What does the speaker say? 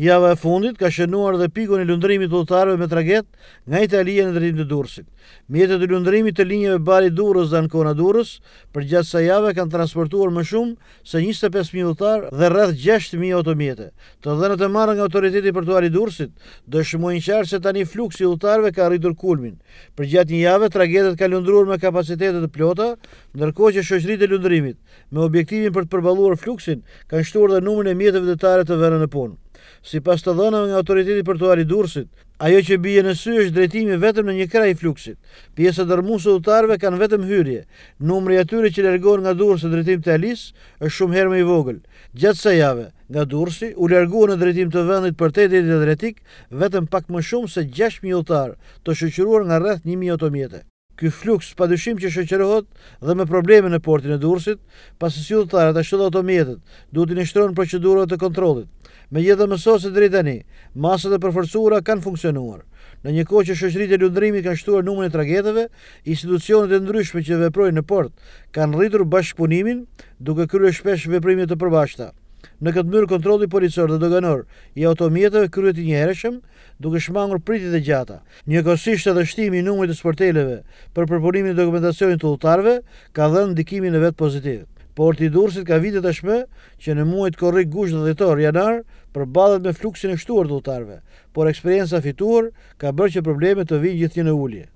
Java e fundit ka shënuar dhe pikun e lundrimit të udhëtarëve me traget nga Italia në drejtim të Durrësit. Mjetet e lundrimit të linjeve Bari Durrës dhe Ancona Durrës për gjatë kësaj jave kanë transportuar më shumë se 25000 udhëtar dhe rreth 6000 automjete. Të dhënat e marra nga autoriteti portuari i Durrësit dëshmojnë qarë se tani fluksi i udhëtarëve ka arritur kulmin. Për gjatë një jave tragetet kanë lundruar me kapacitete të plota, ndërkohë që shoqëritë e lundrimit me objektivin për të përballuar fluksin kanë shtuar dhe numrin e mjeteve dhjetare të vënë në punë. Si pas të dhënave nga autoriteti për të arritur dursit, ajo që bie në sy është drejtimi vetëm në një kraj fluksit. Pjesa dërmuese e udhëtarëve kanë vetëm hyrje. Numri i atyre që largohen nga dursi në drejtim të Alis është shumë herë më i vogël. Gjatë sa jave, nga dursi u larguan në drejtim të vendit për të drejtë vetëm pak më shumë se 6000 udhëtar, të shoqëruar nga rreth 1000 automjete ky fluks pa dyshim që shoqërohet dhe me probleme në portin e dursit, pas e si utarët ashtu dhe automjetet, duhet të nështronë procedurët të kontrolit. Me gjithë dhe mësose drejtani, masët e përforcuara kanë funksionuar. Në një kohë që shoqëritë e lundrimit kanë shtuar numrin e trageteve, institucionet e ndryshme që veprojnë në port kanë rritur bashkëpunimin duke kryer shpesh veprime të përbashkëta. Në këtë mërë kontrolli policor dhe doganor i automjeteve kryet i njëhershëm, duke shmangur pritjet e gjata. Njëkohësisht edhe shtimi i numrit të sporteleve për përpunimin e dokumentacionit të udhëtarëve ka dhënë ndikimin e vet pozitiv. Por i dursit ka e tashmë që në muajt korrik gusht dhe dhjetor janar përballet me fluksin e shtuar të udhëtarëve, por eksperjenca fituar ka bërë që problemet të vinë gjithnjë në ulje.